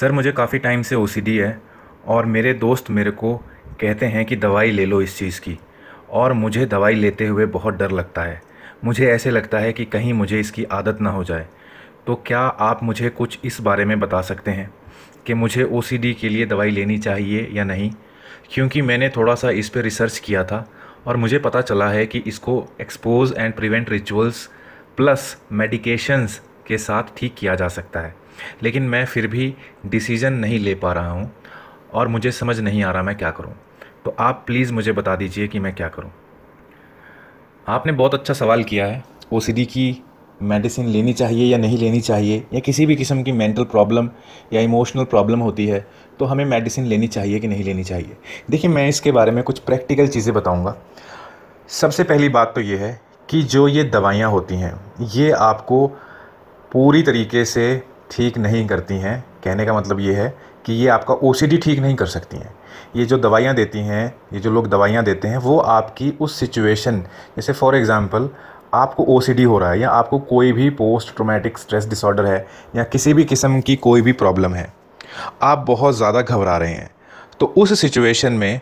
sir मुझे काफ़ी time से ओ है और मेरे दोस्त मेरे को कहते हैं कि दवाई ले लो इस चीज़ की और मुझे दवाई लेते हुए बहुत डर लगता है मुझे ऐसे लगता है कि कहीं मुझे इसकी आदत ना हो जाए तो क्या आप मुझे कुछ इस बारे में बता सकते हैं कि मुझे ओ के लिए दवाई लेनी चाहिए या नहीं क्योंकि मैंने थोड़ा सा इस पर रिसर्च किया था और मुझे पता चला है कि इसको expose and prevent rituals plus medications के साथ ठीक किया जा सकता है लेकिन मैं फिर भी डिसीज़न नहीं ले पा रहा हूँ और मुझे समझ नहीं आ रहा मैं क्या करूँ तो आप प्लीज़ मुझे बता दीजिए कि मैं क्या करूँ आपने बहुत अच्छा सवाल किया है ओ की मेडिसिन लेनी चाहिए या नहीं लेनी चाहिए या किसी भी किस्म की मेंटल प्रॉब्लम या इमोशनल प्रॉब्लम होती है तो हमें मेडिसिन लेनी चाहिए कि नहीं लेनी चाहिए देखिए मैं इसके बारे में कुछ प्रैक्टिकल चीज़ें बताऊंगा सबसे पहली बात तो ये है कि जो ये दवाइयाँ होती हैं ये आपको पूरी तरीके से ठीक नहीं करती हैं कहने का मतलब ये है कि ये आपका ओ ठीक नहीं कर सकती हैं ये जो दवाइयाँ देती हैं ये जो लोग दवाइयाँ देते हैं वो आपकी उस सिचुएशन जैसे फॉर एग्ज़ाम्पल आपको ओ हो रहा है या आपको कोई भी पोस्ट ट्रोमेटिक स्ट्रेस डिसऑर्डर है या किसी भी किस्म की कोई भी प्रॉब्लम है आप बहुत ज़्यादा घबरा रहे हैं तो उस सिचुएशन में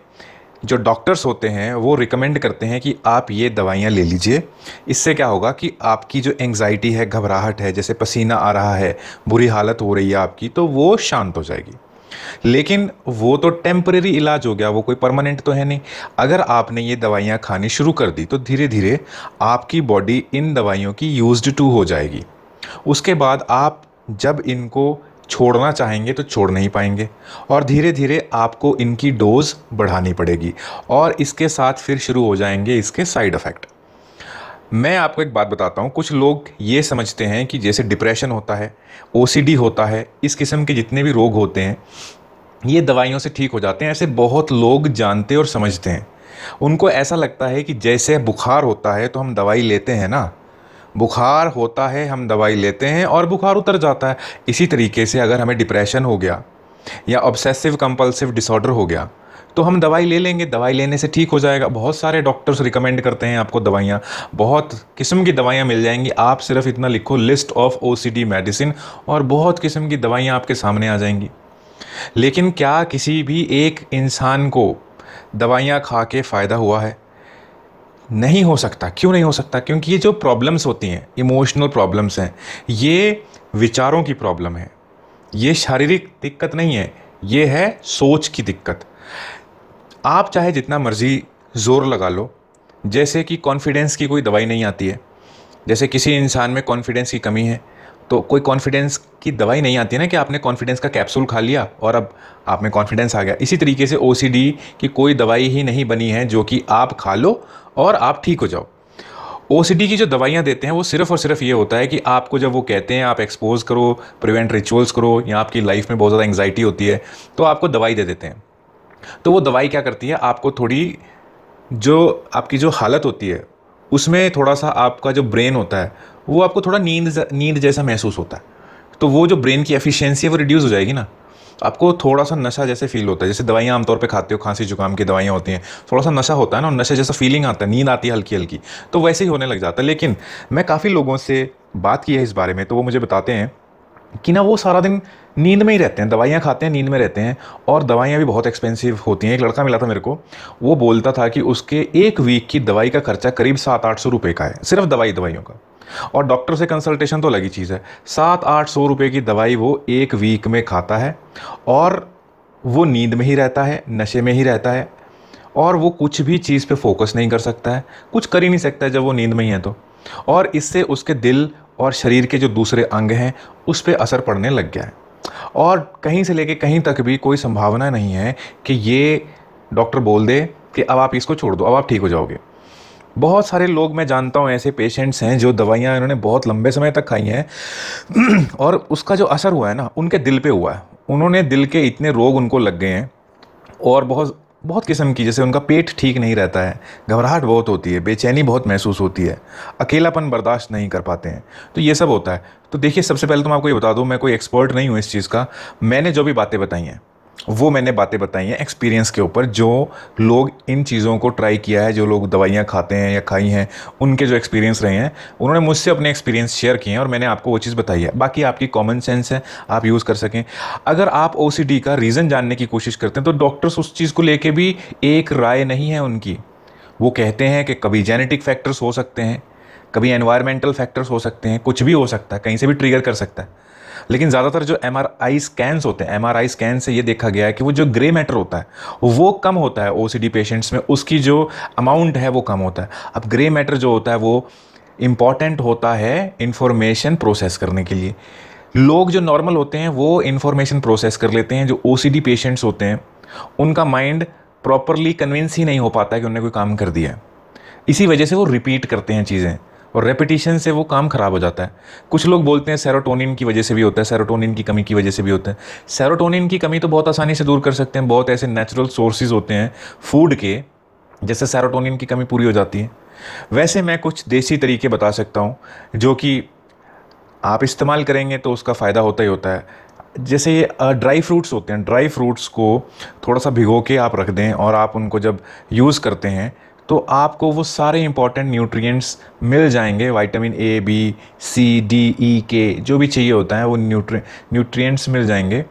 जो डॉक्टर्स होते हैं वो रिकमेंड करते हैं कि आप ये दवाइयाँ ले लीजिए इससे क्या होगा कि आपकी जो एंग्जाइटी है घबराहट है जैसे पसीना आ रहा है बुरी हालत हो रही है आपकी तो वो शांत हो जाएगी लेकिन वो तो टेम्परेरी इलाज हो गया वो कोई परमानेंट तो है नहीं अगर आपने ये दवाइयाँ खानी शुरू कर दी तो धीरे धीरे आपकी बॉडी इन दवाइयों की यूज़ टू हो जाएगी उसके बाद आप जब इनको छोड़ना चाहेंगे तो छोड़ नहीं पाएंगे और धीरे धीरे आपको इनकी डोज़ बढ़ानी पड़ेगी और इसके साथ फिर शुरू हो जाएंगे इसके साइड इफ़ेक्ट मैं आपको एक बात बताता हूँ कुछ लोग ये समझते हैं कि जैसे डिप्रेशन होता है ओ होता है इस किस्म के जितने भी रोग होते हैं ये दवाइयों से ठीक हो जाते हैं ऐसे बहुत लोग जानते और समझते हैं उनको ऐसा लगता है कि जैसे बुखार होता है तो हम दवाई लेते हैं ना बुखार होता है हम दवाई लेते हैं और बुखार उतर जाता है इसी तरीके से अगर हमें डिप्रेशन हो गया या ऑब्सेसिव कंपल्सिव डिसऑर्डर हो गया तो हम दवाई ले लेंगे दवाई लेने से ठीक हो जाएगा बहुत सारे डॉक्टर्स रिकमेंड करते हैं आपको दवाइयाँ बहुत किस्म की दवाइयाँ मिल जाएंगी आप सिर्फ इतना लिखो लिस्ट ऑफ ओ मेडिसिन और बहुत किस्म की दवाइयाँ आपके सामने आ जाएंगी लेकिन क्या किसी भी एक इंसान को दवाइयाँ खा के फ़ायदा हुआ है नहीं हो सकता क्यों नहीं हो सकता क्योंकि ये जो प्रॉब्लम्स होती हैं इमोशनल प्रॉब्लम्स हैं ये विचारों की प्रॉब्लम है ये शारीरिक दिक्कत नहीं है ये है सोच की दिक्कत आप चाहे जितना मर्जी ज़ोर लगा लो जैसे कि कॉन्फिडेंस की कोई दवाई नहीं आती है जैसे किसी इंसान में कॉन्फिडेंस की कमी है तो कोई कॉन्फिडेंस की दवाई नहीं आती ना कि आपने कॉन्फिडेंस का कैप्सूल खा लिया और अब आप में कॉन्फिडेंस आ गया इसी तरीके से ओ की कोई दवाई ही नहीं बनी है जो कि आप खा लो और आप ठीक हो जाओ ओ की जो दवाइयाँ देते हैं वो सिर्फ और सिर्फ ये होता है कि आपको जब वो कहते हैं आप एक्सपोज करो प्रिवेंट रिचुअल्स करो या आपकी लाइफ में बहुत ज़्यादा एंग्जाइटी होती है तो आपको दवाई दे देते हैं तो वो दवाई क्या करती है आपको थोड़ी जो आपकी जो हालत होती है उसमें थोड़ा सा आपका जो ब्रेन होता है वो आपको थोड़ा नींद नींद जैसा महसूस होता है तो वो जो ब्रेन की एफिशिएंसी है वो रिड्यूस हो जाएगी ना आपको थोड़ा सा नशा जैसे फील होता है जैसे दवाइयाँ आमतौर पे खाते हो खांसी जुकाम की दवाइयाँ होती हैं थोड़ा सा नशा होता है ना नशे जैसा फीलिंग आता है नींद आती है हल्की हल्की तो वैसे ही होने लग जाता है लेकिन मैं काफ़ी लोगों से बात की है इस बारे में तो वो मुझे बताते हैं कि ना वो सारा दिन नींद में ही रहते हैं दवाइयाँ खाते हैं नींद में रहते हैं और दवाइयाँ भी बहुत एक्सपेंसिव होती हैं एक लड़का मिला था मेरे को वो बोलता था कि उसके एक वीक की दवाई का खर्चा करीब सात आठ सौ रुपये का है सिर्फ दवाई दवाइयों का और डॉक्टर से कंसल्टेशन तो लगी चीज़ है सात आठ सौ रुपये की दवाई वो एक वीक में खाता है और वो नींद में ही रहता है नशे में ही रहता है और वो कुछ भी चीज़ पे फोकस नहीं कर सकता है कुछ कर ही नहीं सकता है जब वो नींद में ही है तो और इससे उसके दिल और शरीर के जो दूसरे अंग हैं उस पर असर पड़ने लग गया है और कहीं से लेके कहीं तक भी कोई संभावना नहीं है कि ये डॉक्टर बोल दे कि अब आप इसको छोड़ दो अब आप ठीक हो जाओगे बहुत सारे लोग मैं जानता हूँ ऐसे पेशेंट्स हैं जो दवाइयाँ इन्होंने बहुत लंबे समय तक खाई हैं और उसका जो असर हुआ है ना उनके दिल पे हुआ है उन्होंने दिल के इतने रोग उनको लग गए हैं और बहुत बहुत किस्म की जैसे उनका पेट ठीक नहीं रहता है घबराहट बहुत होती है बेचैनी बहुत महसूस होती है अकेलापन बर्दाश्त नहीं कर पाते हैं तो ये सब होता है तो देखिए सबसे पहले तो मैं आपको ये बता दूँ मैं कोई एक्सपर्ट नहीं हूँ इस चीज़ का मैंने जो भी बातें बताई हैं वो मैंने बातें बताई हैं एक्सपीरियंस के ऊपर जो लोग इन चीज़ों को ट्राई किया है जो लोग दवाइयाँ खाते हैं या खाई हैं उनके जो एक्सपीरियंस रहे हैं उन्होंने मुझसे अपने एक्सपीरियंस शेयर किए हैं और मैंने आपको वो चीज़ बताई है बाकी आपकी कॉमन सेंस है आप यूज़ कर सकें अगर आप ओ का रीज़न जानने की कोशिश करते हैं तो डॉक्टर्स उस चीज़ को लेके भी एक राय नहीं है उनकी वो कहते हैं कि कभी जेनेटिक फैक्टर्स हो सकते हैं कभी एनवायरमेंटल फैक्टर्स हो सकते हैं कुछ भी हो सकता है कहीं से भी ट्रिगर कर सकता है लेकिन ज़्यादातर जो एम आर आई स्कैंस होते हैं एम आर आई स्कैन से ये देखा गया है कि वो जो ग्रे मैटर होता है वो कम होता है ओ सी डी पेशेंट्स में उसकी जो अमाउंट है वो कम होता है अब ग्रे मैटर जो होता है वो इम्पॉर्टेंट होता है इन्फॉर्मेशन प्रोसेस करने के लिए लोग जो नॉर्मल होते हैं वो इन्फॉर्मेशन प्रोसेस कर लेते हैं जो ओ सी डी पेशेंट्स होते हैं उनका माइंड प्रॉपरली कन्विंस ही नहीं हो पाता है कि उन्होंने कोई काम कर दिया है इसी वजह से वो रिपीट करते हैं चीज़ें और रेपिटेशन से वो काम ख़राब हो जाता है कुछ लोग बोलते हैं सेरोटोनिन की वजह से भी होता है सेरोटोनिन की कमी की वजह से भी होता है सेरोटोनिन की कमी तो बहुत आसानी से दूर कर सकते हैं बहुत ऐसे नेचुरल सोर्सेज होते हैं फूड के जैसे सेरोटोनिन की कमी पूरी हो जाती है वैसे मैं कुछ देसी तरीके बता सकता हूँ जो कि आप इस्तेमाल करेंगे तो उसका फ़ायदा होता ही होता है जैसे ये ड्राई फ्रूट्स होते हैं ड्राई फ्रूट्स को थोड़ा सा भिगो के आप रख दें और आप उनको जब यूज़ करते हैं तो आपको वो सारे इंपॉर्टेंट न्यूट्रिएंट्स मिल जाएंगे vitamin A B C D E के जो भी चाहिए होता है वो न्यूट्री न्यूट्रिएंट्स मिल जाएंगे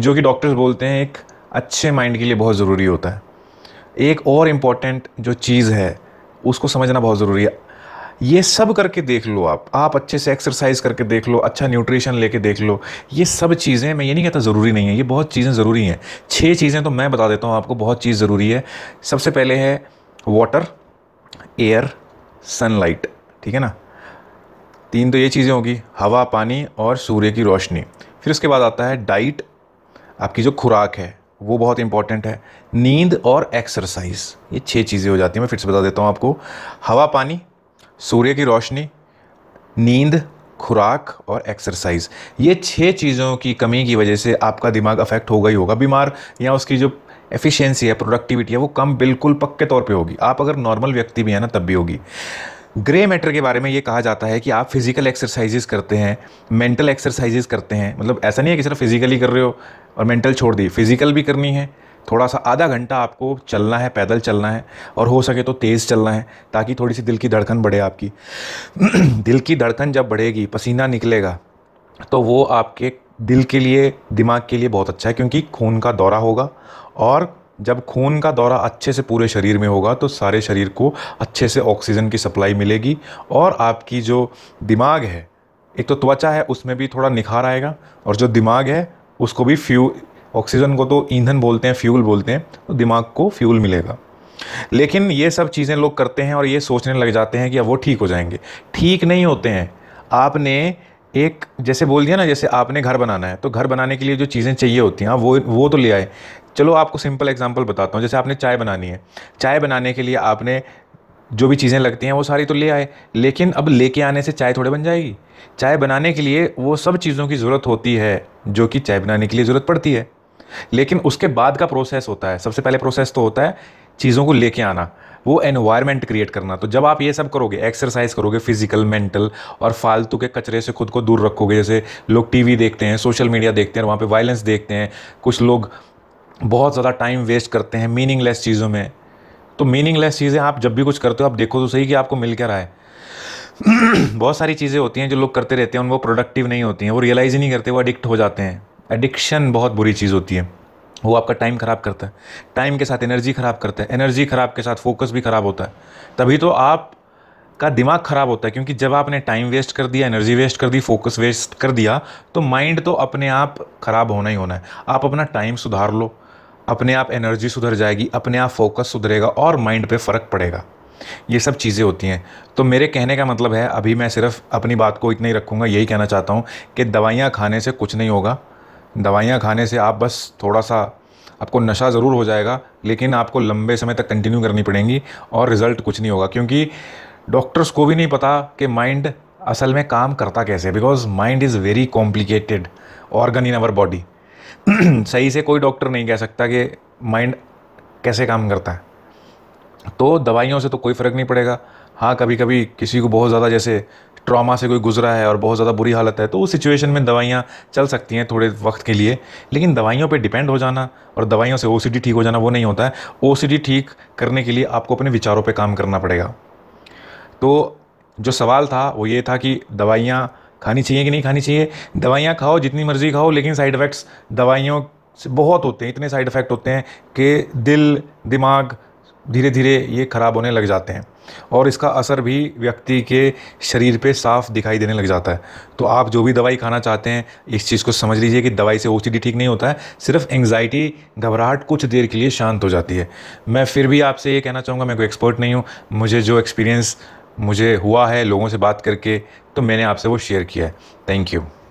जो कि डॉक्टर्स बोलते हैं एक अच्छे माइंड के लिए बहुत ज़रूरी होता है एक और इम्पॉर्टेंट जो चीज़ है उसको समझना बहुत ज़रूरी है ये सब करके देख लो आप आप अच्छे से एक्सरसाइज करके देख लो अच्छा न्यूट्रिशन लेके देख लो ये सब चीज़ें मैं ये नहीं कहता ज़रूरी नहीं है ये बहुत चीज़ें ज़रूरी हैं छः चीज़ें तो मैं बता देता हूँ आपको बहुत चीज़ ज़रूरी है सबसे पहले है वाटर एयर सनलाइट ठीक है ना तीन तो ये चीज़ें होगी हवा पानी और सूर्य की रोशनी फिर उसके बाद आता है डाइट आपकी जो खुराक है वो बहुत इंपॉर्टेंट है नींद और एक्सरसाइज ये छः चीज़ें हो जाती हैं मैं फिर से बता देता हूँ आपको हवा पानी सूर्य की रोशनी नींद खुराक और एक्सरसाइज ये छः चीज़ों की कमी की वजह से आपका दिमाग अफेक्ट होगा ही होगा बीमार या उसकी जो एफिशिएंसी है प्रोडक्टिविटी है वो कम बिल्कुल पक्के तौर पे होगी आप अगर नॉर्मल व्यक्ति भी हैं ना तब भी होगी ग्रे मैटर के बारे में ये कहा जाता है कि आप फिजिकल एक्सरसाइजेज करते हैं मेंटल एक्सरसाइजेज करते हैं मतलब ऐसा नहीं है कि सिर्फ फिजिकली कर रहे हो और मेंटल छोड़ दी फिजिकल भी करनी है थोड़ा सा आधा घंटा आपको चलना है पैदल चलना है और हो सके तो तेज़ चलना है ताकि थोड़ी सी दिल की धड़कन बढ़े आपकी दिल की धड़कन जब बढ़ेगी पसीना निकलेगा तो वो आपके दिल के लिए दिमाग के लिए बहुत अच्छा है क्योंकि खून का दौरा होगा और जब खून का दौरा अच्छे से पूरे शरीर में होगा तो सारे शरीर को अच्छे से ऑक्सीजन की सप्लाई मिलेगी और आपकी जो दिमाग है एक तो त्वचा है उसमें भी थोड़ा निखार आएगा और जो दिमाग है उसको भी फ्यू ऑक्सीजन को तो ईंधन बोलते हैं फ्यूल बोलते हैं तो दिमाग को फ्यूल मिलेगा लेकिन ये सब चीज़ें लोग करते हैं और ये सोचने लग जाते हैं कि अब वो ठीक हो जाएंगे ठीक नहीं होते हैं आपने एक जैसे बोल दिया ना जैसे आपने घर बनाना है तो घर बनाने के लिए जो चीज़ें चाहिए होती हैं हाँ, वो वो तो ले आए चलो आपको सिंपल एग्जांपल बताता हूँ जैसे आपने चाय बनानी है चाय बनाने के लिए आपने जो भी चीज़ें लगती हैं वो सारी तो ले आए लेकिन अब लेके आने से चाय थोड़े बन जाएगी चाय बनाने के लिए वो सब चीज़ों की ज़रूरत होती है जो कि चाय बनाने के लिए ज़रूरत पड़ती है लेकिन उसके बाद का प्रोसेस होता है सबसे पहले प्रोसेस तो होता है चीज़ों को लेके आना वो एनवायरमेंट क्रिएट करना तो जब आप ये सब करोगे एक्सरसाइज करोगे फिजिकल मेंटल और फालतू के कचरे से खुद को दूर रखोगे जैसे लोग टीवी देखते हैं सोशल मीडिया देखते हैं वहाँ पर वायलेंस देखते हैं कुछ लोग बहुत ज़्यादा टाइम वेस्ट करते हैं मीनिंगलेस चीज़ों में तो मीनिंगलेस चीज़ें आप जब भी कुछ करते हो आप देखो तो सही कि आपको मिल क्या रहा है बहुत सारी चीज़ें होती हैं जो लोग करते रहते हैं उन वो प्रोडक्टिव नहीं होती हैं वो रियलाइज़ ही नहीं करते वो अडिक्ट हो जाते हैं एडिक्शन बहुत बुरी चीज़ होती है वो आपका टाइम ख़राब करता है टाइम के साथ एनर्जी ख़राब करता है एनर्जी ख़राब के साथ फोकस भी ख़राब होता है तभी तो आप का दिमाग ख़राब होता है क्योंकि जब आपने टाइम वेस्ट कर दिया एनर्जी वेस्ट कर दी फोकस वेस्ट कर दिया तो माइंड तो अपने आप ख़राब होना ही होना है आप अपना टाइम सुधार लो अपने आप एनर्जी सुधर जाएगी अपने आप फोकस सुधरेगा और माइंड पे फ़र्क पड़ेगा ये सब चीज़ें होती हैं तो मेरे कहने का मतलब है अभी मैं सिर्फ अपनी बात को इतना ही रखूँगा यही कहना चाहता हूँ कि दवाइयाँ खाने से कुछ नहीं होगा दवाइयाँ खाने से आप बस थोड़ा सा आपको नशा ज़रूर हो जाएगा लेकिन आपको लंबे समय तक कंटिन्यू करनी पड़ेंगी और रिज़ल्ट कुछ नहीं होगा क्योंकि डॉक्टर्स को भी नहीं पता कि माइंड असल में काम करता कैसे because mind is very complicated organ in our body सही से कोई डॉक्टर नहीं कह सकता कि माइंड कैसे काम करता है तो दवाइयों से तो कोई फ़र्क नहीं पड़ेगा हाँ कभी कभी किसी को बहुत ज़्यादा जैसे ट्रॉमा से कोई गुजरा है और बहुत ज़्यादा बुरी हालत है तो उस सिचुएशन में दवाइयाँ चल सकती हैं थोड़े वक्त के लिए लेकिन दवाइयों पे डिपेंड हो जाना और दवाइयों से ओ ठीक हो जाना वो नहीं होता है ओ ठीक करने के लिए आपको अपने विचारों पर काम करना पड़ेगा तो जो सवाल था वो ये था कि दवाइयाँ खानी चाहिए कि नहीं खानी चाहिए दवाइयाँ खाओ जितनी मर्ज़ी खाओ लेकिन साइड इफ़ेक्ट्स दवाइयों से बहुत होते हैं इतने साइड इफ़ेक्ट होते हैं कि दिल दिमाग धीरे धीरे ये ख़राब होने लग जाते हैं और इसका असर भी व्यक्ति के शरीर पे साफ दिखाई देने लग जाता है तो आप जो भी दवाई खाना चाहते हैं इस चीज़ को समझ लीजिए कि दवाई से ओ ठीक नहीं होता है सिर्फ एंग्जाइटी घबराहट कुछ देर के लिए शांत हो जाती है मैं फिर भी आपसे ये कहना चाहूँगा मैं कोई एक्सपर्ट नहीं हूँ मुझे जो एक्सपीरियंस मुझे हुआ है लोगों से बात करके तो मैंने आपसे वो शेयर किया है थैंक यू